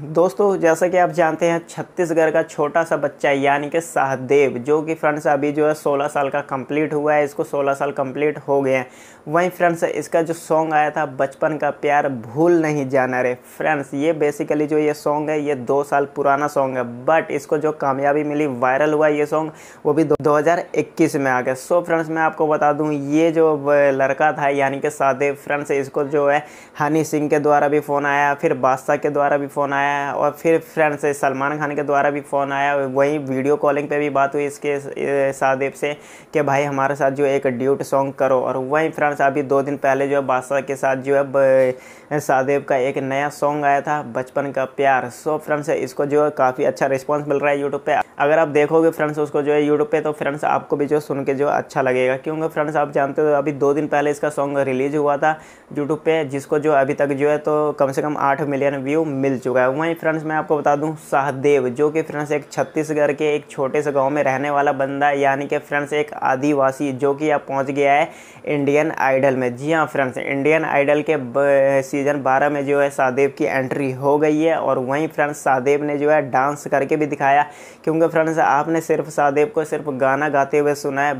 दोस्तों जैसा कि आप जानते हैं छत्तीसगढ़ का छोटा सा बच्चा यानी कि सहदेव जो कि फ्रेंड्स अभी जो है 16 साल का कंप्लीट हुआ है इसको 16 साल कंप्लीट हो गए हैं वहीं फ्रेंड्स इसका जो सॉन्ग आया था बचपन का प्यार भूल नहीं जाना रे फ्रेंड्स ये बेसिकली जो ये सॉन्ग है ये दो साल पुराना सॉन्ग है बट इसको जो कामयाबी मिली वायरल हुआ ये सॉन्ग वो भी दो में आ गया सो फ्रेंड्स मैं आपको बता दूँ ये जो लड़का था यानी कि सहदेव फ्रेंड्स इसको जो है हनी सिंह के द्वारा भी फ़ोन आया फिर बादशाह के द्वारा भी फ़ोन आया आया और फिर फ्रेंड से सलमान खान के द्वारा भी फ़ोन आया वहीं वीडियो कॉलिंग पे भी बात हुई इसके सादेब से कि भाई हमारे साथ जो एक ड्यूट सॉन्ग करो और वहीं फ्रेंड्स अभी दो दिन पहले जो है बादशाह के साथ जो है सादिब का एक नया सॉन्ग आया था बचपन का प्यार सो फ्रेंड्स इसको जो है काफ़ी अच्छा रिस्पॉन्स मिल रहा है यूट्यूब पर अगर आप देखोगे फ्रेंड्स उसको जो है यूट्यूब पे तो फ्रेंड्स आपको भी जो सुन के जो अच्छा लगेगा क्योंकि फ्रेंड्स आप जानते हो अभी दो दिन पहले इसका सॉन्ग रिलीज हुआ था यूट्यूब पे जिसको जो अभी तक जो है तो कम से कम आठ मिलियन व्यू मिल चुका है वहीं फ्रेंड्स मैं आपको बता दूँ सहदेव जो कि फ्रेंड्स एक छत्तीसगढ़ के एक छोटे से गाँव में रहने वाला बंदा है यानी कि फ्रेंड्स एक आदिवासी जो कि अब पहुँच गया है इंडियन आइडल में जी हाँ फ्रेंड्स इंडियन आइडल के सीज़न बारह में जो है शाहदेव की एंट्री हो गई है और वहीं फ्रेंड्स शाहदेव ने जो है डांस करके भी दिखाया क्योंकि फ्रेंड्स आपने सिर्फ सादेव को सिर्फ गाना गाते हुए सुना है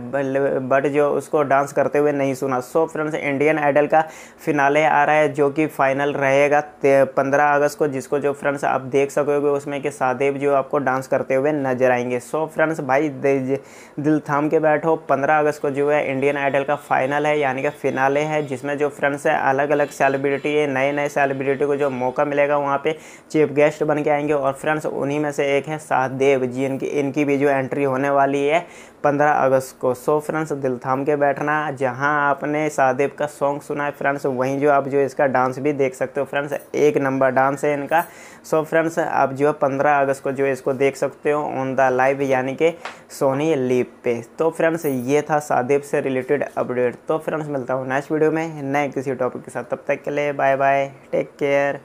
बट जो उसको डांस करते हुए नहीं सुना सो फ्रेंड्स इंडियन आइडल का फिनाले आ रहा है जो कि फाइनल रहेगा पंद्रह अगस्त को जिसको जो फ्रेंड्स आप देख सकोगे उसमें कि सादेव जो आपको डांस करते हुए नजर आएंगे सो फ्रेंड्स भाई दिल थाम के बैठो पंद्रह अगस्त को जो है इंडियन आइडल का फाइनल है यानी कि फिनाले है जिसमें जो फ्रेंड्स है अलग अलग सेलिब्रिटी है नए नए सेलिब्रिटी को जो मौका मिलेगा वहाँ पे चीफ गेस्ट बन के आएंगे और फ्रेंड्स उन्हीं में से एक है सादेव जी इनकी इनकी भी जो एंट्री होने वाली है 15 अगस्त को सो फ्रेंड्स दिल थाम के बैठना जहां आपने सादेब का सॉन्ग सुना है फ्रेंड्स वहीं जो आप जो इसका डांस भी देख सकते हो फ्रेंड्स एक नंबर डांस है इनका सो फ्रेंड्स आप जो है पंद्रह अगस्त को जो इसको देख सकते हो ऑन द लाइव यानी कि सोनी लीप पे तो फ्रेंड्स ये था सादेब से रिलेटेड अपडेट तो फ्रेंड्स मिलता हूँ नेक्स्ट वीडियो में नए किसी टॉपिक के साथ तब तक के लिए बाय बाय टेक केयर